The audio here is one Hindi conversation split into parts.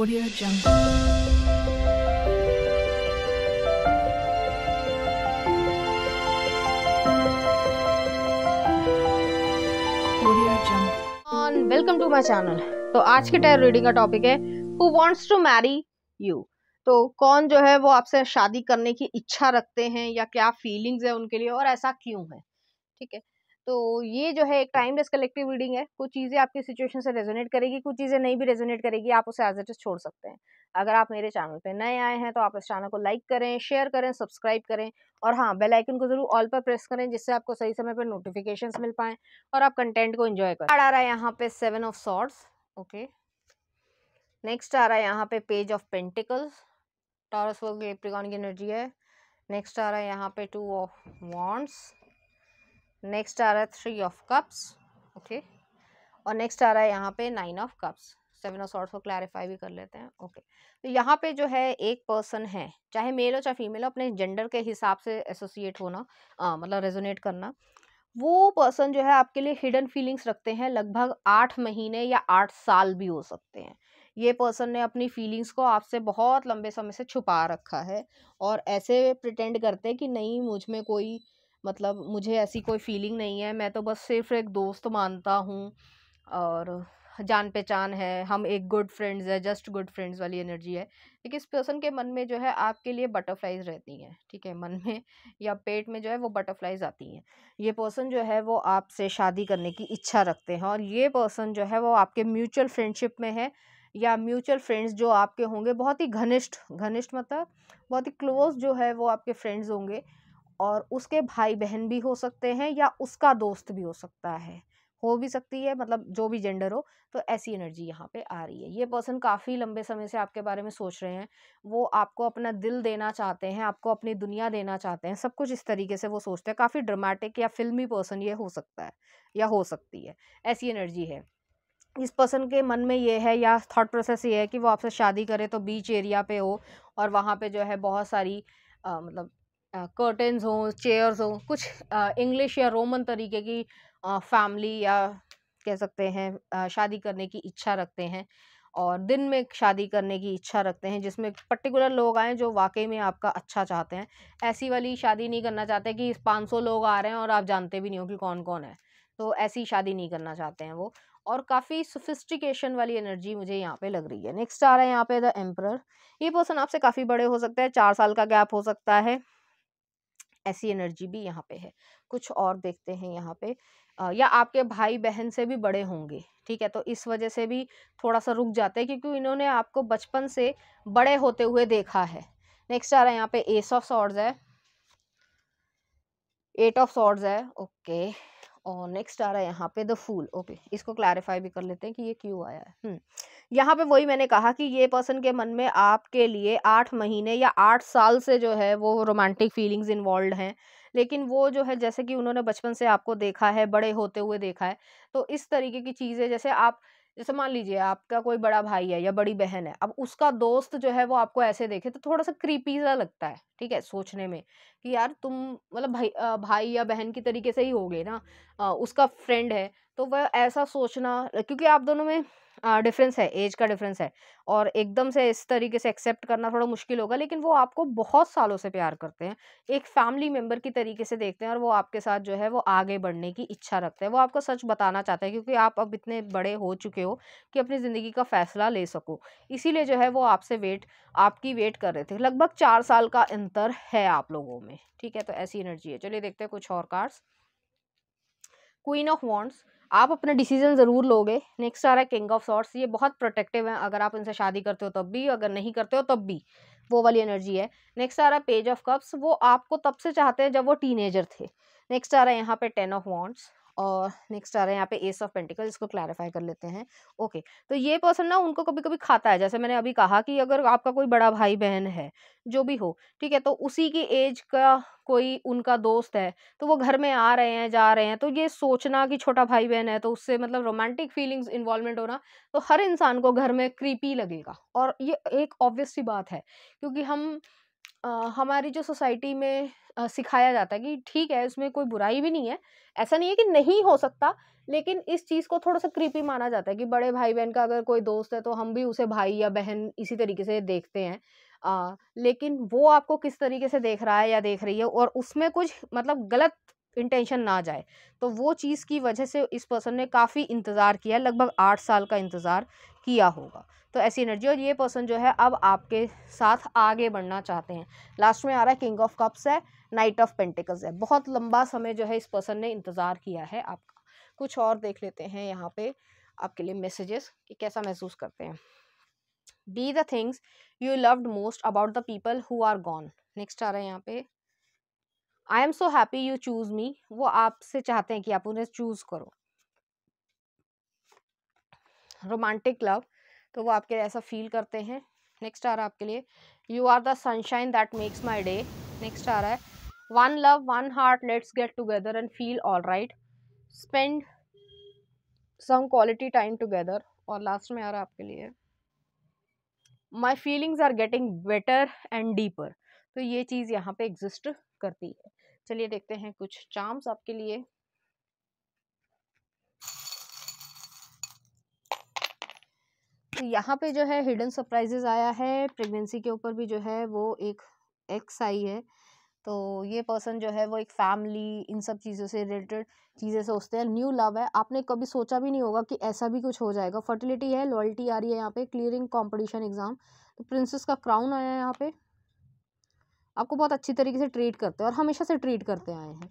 Audio Jungle. Welcome to my channel तो आज के टायर रीडिंग का टॉपिक है who wants to marry you तो कौन जो है वो आपसे शादी करने की इच्छा रखते हैं या क्या फीलिंग्स है उनके लिए और ऐसा क्यों है ठीक है तो ये जो है एक टाइम लेस कलेक्टिव रीडिंग है कुछ चीज़ें आपकी सिचुएशन से रेजोनेट करेगी कुछ चीज़ें नहीं भी रेजोनेट करेगी आप उसे एज एट छोड़ सकते हैं अगर आप मेरे चैनल पे नए आए हैं तो आप इस चैनल को लाइक करें शेयर करें सब्सक्राइब करें और हाँ बेल आइकन को जरूर ऑल पर प्रेस करें जिससे आपको सही समय पर नोटिफिकेशन मिल पाएँ और आप कंटेंट को इन्जॉय करें आ रहा है यहाँ पे seven of swords okay next आ रहा है यहाँ पे पेज ऑफ पेंटिकल्स टॉरस वर्ग की एनर्जी है नेक्स्ट आ रहा है यहाँ पे टू ऑफ वॉन्ट्स नेक्स्ट आ रहा है थ्री ऑफ कप्स ओके और नेक्स्ट आ रहा है यहाँ पे nine of cups seven of swords को क्लैरिफाई भी कर लेते हैं ओके okay. तो यहाँ पे जो है एक पर्सन है चाहे मेल हो चाहे फीमेल हो अपने जेंडर के हिसाब से एसोसिएट होना आ, मतलब रेजोनेट करना वो पर्सन जो है आपके लिए हिडन फीलिंग्स रखते हैं लगभग आठ महीने या आठ साल भी हो सकते हैं ये पर्सन ने अपनी फीलिंग्स को आपसे बहुत लंबे समय से छुपा रखा है और ऐसे प्रिटेंड करते हैं कि नहीं मुझ में कोई मतलब मुझे ऐसी कोई फीलिंग नहीं है मैं तो बस सिर्फ एक दोस्त मानता हूँ और जान पहचान है हम एक गुड फ्रेंड्स है जस्ट गुड फ्रेंड्स वाली एनर्जी है लेकिन इस पर्सन के मन में जो है आपके लिए बटरफ्लाइज रहती हैं ठीक है मन में या पेट में जो है वो बटरफ्लाइज आती हैं ये पर्सन जो है वो आपसे शादी करने की इच्छा रखते हैं और ये पर्सन जो है वो आपके म्यूचुअल फ्रेंडशिप में है या म्यूचुअल फ्रेंड्स जो आपके होंगे बहुत ही घनिष्ठ घनिष्ठ मतलब बहुत ही क्लोज जो है वो आपके फ्रेंड्स होंगे और उसके भाई बहन भी हो सकते हैं या उसका दोस्त भी हो सकता है हो भी सकती है मतलब जो भी जेंडर हो तो ऐसी एनर्जी यहाँ पे आ रही है ये पर्सन काफ़ी लंबे समय से आपके बारे में सोच रहे हैं वो आपको अपना दिल देना चाहते हैं आपको अपनी दुनिया देना चाहते हैं सब कुछ इस तरीके से वो सोचते हैं काफ़ी ड्रामेटिक या फिल्मी पर्सन ये हो सकता है या हो सकती है ऐसी एनर्जी है इस पर्सन के मन में ये है या थाट प्रोसेस ये है कि वो आपसे शादी करे तो बीच एरिया पर हो और वहाँ पर जो है बहुत सारी आ, मतलब कर्टेंस हों चेयर्स हों कुछ इंग्लिश या रोमन तरीके की फैमिली या कह सकते हैं शादी करने की इच्छा रखते हैं और दिन में शादी करने की इच्छा रखते हैं जिसमें पर्टिकुलर लोग आएँ जो वाकई में आपका अच्छा चाहते हैं ऐसी वाली शादी नहीं करना चाहते कि पाँच सौ लोग आ रहे हैं और आप जानते भी नहीं हो कि कौन कौन है तो ऐसी शादी नहीं करना चाहते हैं वो और काफ़ी सोफिस्टिकेशन वाली एनर्जी मुझे यहाँ पे लग रही है नेक्स्ट आ रहा है यहाँ पे द एम्प्रर ये पर्सन आपसे काफ़ी बड़े हो सकते हैं चार साल का गैप हो सकता है ऐसी एनर्जी भी यहाँ पे है कुछ और देखते हैं यहाँ पे या आपके भाई बहन से भी बड़े होंगे ठीक है तो इस वजह से भी थोड़ा सा रुक जाते हैं क्योंकि इन्होंने आपको बचपन से बड़े होते हुए देखा है नेक्स्ट आ रहा है यहाँ पे एस ऑफ सॉर्ड्स है एट ऑफ सॉर्ड्स है ओके और नेक्स्ट आ रहा है यहाँ पे द फूल ओके इसको क्लैरिफाई भी कर लेते हैं कि ये क्यों आया है हम्म। यहाँ पे वही मैंने कहा कि ये पर्सन के मन में आपके लिए आठ महीने या आठ साल से जो है वो रोमांटिक फीलिंग्स इन्वॉल्व हैं लेकिन वो जो है जैसे कि उन्होंने बचपन से आपको देखा है बड़े होते हुए देखा है तो इस तरीके की चीज़ें जैसे आप जैसे मान लीजिए आपका कोई बड़ा भाई है या बड़ी बहन है अब उसका दोस्त जो है वो आपको ऐसे देखे तो थोड़ा सा क्रीपी सा लगता है ठीक है सोचने में कि यार तुम मतलब भाई भाई या बहन की तरीके से ही होगे ना आ, उसका फ्रेंड है तो वह ऐसा सोचना क्योंकि आप दोनों में डिफरेंस है एज का डिफरेंस है और एकदम से इस तरीके से एक्सेप्ट करना थोड़ा मुश्किल होगा लेकिन वो आपको बहुत सालों से प्यार करते हैं एक फैमिली मेम्बर की तरीके से देखते हैं और वो आपके साथ जो है वो आगे बढ़ने की इच्छा रखते हैं वो आपको सच बताना चाहते हैं क्योंकि आप अब इतने बड़े हो चुके हो कि अपनी ज़िंदगी का फ़ैसला ले सको इसीलिए जो है वो आपसे वेट आपकी वेट कर रहे थे लगभग चार साल का अंतर है आप लोगों में ठीक है तो ऐसी एनर्जी है चलिए देखते हैं कुछ और कार्ड्स क्वीन ऑफ वॉन्ट्स आप अपना डिसीजन ज़रूर लोगे नेक्स्ट आ रहा है किंग ऑफ सॉर्ट्स ये बहुत प्रोटेक्टिव है अगर आप इनसे शादी करते हो तब भी अगर नहीं करते हो तब भी वो वाली एनर्जी है नेक्स्ट आ रहा है पेज ऑफ कप्स वो आपको तब से चाहते हैं जब वो टीनेजर थे नेक्स्ट आ रहा है यहाँ पे टेन ऑफ वॉन्ट्स और नेक्स्ट आ रहे हैं यहाँ पे एस ऑफ पेंटिकल इसको क्लैरिफाई कर लेते हैं ओके तो ये पर्सन ना उनको कभी कभी खाता है जैसे मैंने अभी कहा कि अगर आपका कोई बड़ा भाई बहन है जो भी हो ठीक है तो उसी की एज का कोई उनका दोस्त है तो वो घर में आ रहे हैं जा रहे हैं तो ये सोचना कि छोटा भाई बहन है तो उससे मतलब रोमांटिक फीलिंग्स इन्वॉल्वमेंट होना तो हर इंसान को घर में क्रीपी लगेगा और ये एक ऑब्वियस सी बात है क्योंकि हम हमारी जो सोसाइटी में सिखाया जाता है कि ठीक है इसमें कोई बुराई भी नहीं है ऐसा नहीं है कि नहीं हो सकता लेकिन इस चीज़ को थोड़ा सा कृपी माना जाता है कि बड़े भाई बहन का अगर कोई दोस्त है तो हम भी उसे भाई या बहन इसी तरीके से देखते हैं आ, लेकिन वो आपको किस तरीके से देख रहा है या देख रही है और उसमें कुछ मतलब गलत इंटेंशन ना जाए तो वो चीज़ की वजह से इस पर्सन ने काफ़ी इंतज़ार किया लगभग आठ साल का इंतज़ार किया होगा तो ऐसी एनर्जी और ये पर्सन जो है अब आपके साथ आगे बढ़ना चाहते हैं लास्ट में आ रहा है किंग ऑफ कप्स है नाइट ऑफ पेंटिकल्स है बहुत लंबा समय जो है इस पर्सन ने इंतज़ार किया है आपका कुछ और देख लेते हैं यहाँ पे आपके लिए मैसेजेस कि कैसा महसूस करते हैं be the things you loved most about the people who are gone next आ रहा है यहाँ पे I am so happy you choose me वो आपसे चाहते हैं कि आप उन्हें चूज करो रोमांटिक लव तो वो आपके ऐसा फील करते हैं नेक्स्ट आ रहा है आपके लिए you are the sunshine that makes my day next आ रहा है one love one heart let's get together and feel all right spend some quality time together और लास्ट में आ रहा है आपके लिए my feelings are getting better and deeper तो ये चीज़ यहाँ पे एग्जिस्ट करती है चलिए देखते हैं कुछ चार्म्स आपके लिए तो यहाँ पे जो है हिडन सरप्राइजेज आया है प्रेगनेंसी के ऊपर भी जो है वो एक एक्स आई है तो ये पर्सन जो है वो एक फैमिली इन सब चीज़ों से रिलेटेड चीज़ें सोचते हैं न्यू लव है आपने कभी सोचा भी नहीं होगा कि ऐसा भी कुछ हो जाएगा फर्टिलिटी है लॉयल्टी आ रही है यहाँ पे क्लियरिंग कंपटीशन एग्ज़ाम तो प्रिंसेस का क्राउन आया है यहाँ पे आपको बहुत अच्छी तरीके से ट्रीट करते हैं और हमेशा से ट्रीट करते आए हैं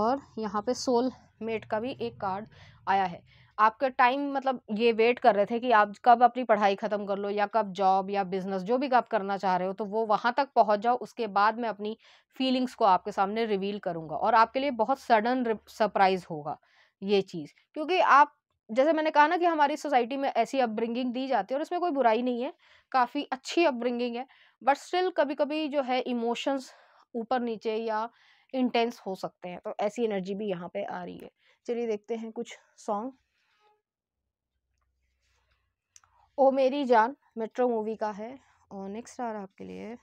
और यहाँ पे सोल मेट का भी एक कार्ड आया है आपका टाइम मतलब ये वेट कर रहे थे कि आप कब अपनी पढ़ाई ख़त्म कर लो या कब जॉब या बिज़नेस जो भी आप करना चाह रहे हो तो वो वहाँ तक पहुँच जाओ उसके बाद मैं अपनी फीलिंग्स को आपके सामने रिवील करूँगा और आपके लिए बहुत सडन सरप्राइज़ होगा ये चीज़ क्योंकि आप जैसे मैंने कहा ना कि हमारी सोसाइटी में ऐसी अपब्रिंगिंग दी जाती है और इसमें कोई बुराई नहीं है काफ़ी अच्छी अपब्रिंगिंग है बट स्टिल कभी कभी जो है इमोशंस ऊपर नीचे या इंटेंस हो सकते हैं तो ऐसी एनर्जी भी यहाँ पे आ रही है चलिए देखते हैं कुछ सॉन्ग ओ मेरी जान मेट्रो मूवी का है और नेक्स्ट आ रहा आपके लिए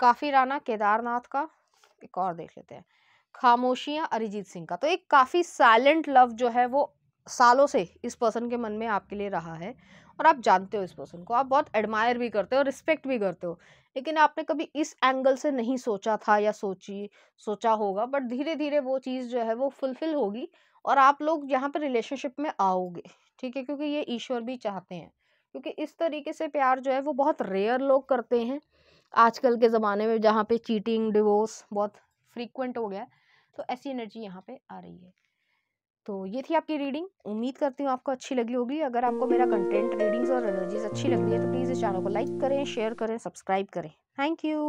काफ़ी राना केदारनाथ का एक और देख लेते हैं खामोशियाँ अरिजीत सिंह का तो एक काफ़ी साइलेंट लव जो है वो सालों से इस पर्सन के मन में आपके लिए रहा है और आप जानते हो इस पर्सन को आप बहुत एडमायर भी करते हो रिस्पेक्ट भी करते हो लेकिन आपने कभी इस एंगल से नहीं सोचा था या सोची सोचा होगा बट धीरे धीरे वो चीज़ जो है वो फुलफिल होगी और आप लोग यहाँ पर रिलेशनशिप में आओगे ठीक है क्योंकि ये ईश्वर भी चाहते हैं क्योंकि इस तरीके से प्यार जो है वो बहुत रेयर लोग करते हैं आजकल के ज़माने में जहाँ पे चीटिंग डिवोर्स बहुत फ्रीक्वेंट हो गया है तो ऐसी एनर्जी यहाँ पे आ रही है तो ये थी आपकी रीडिंग उम्मीद करती हूँ आपको अच्छी लगी होगी अगर आपको मेरा कंटेंट रीडिंग्स और एनर्जीज अच्छी लगती है तो प्लीज़ इस चैनल को लाइक करें शेयर करें सब्सक्राइब करें थैंक यू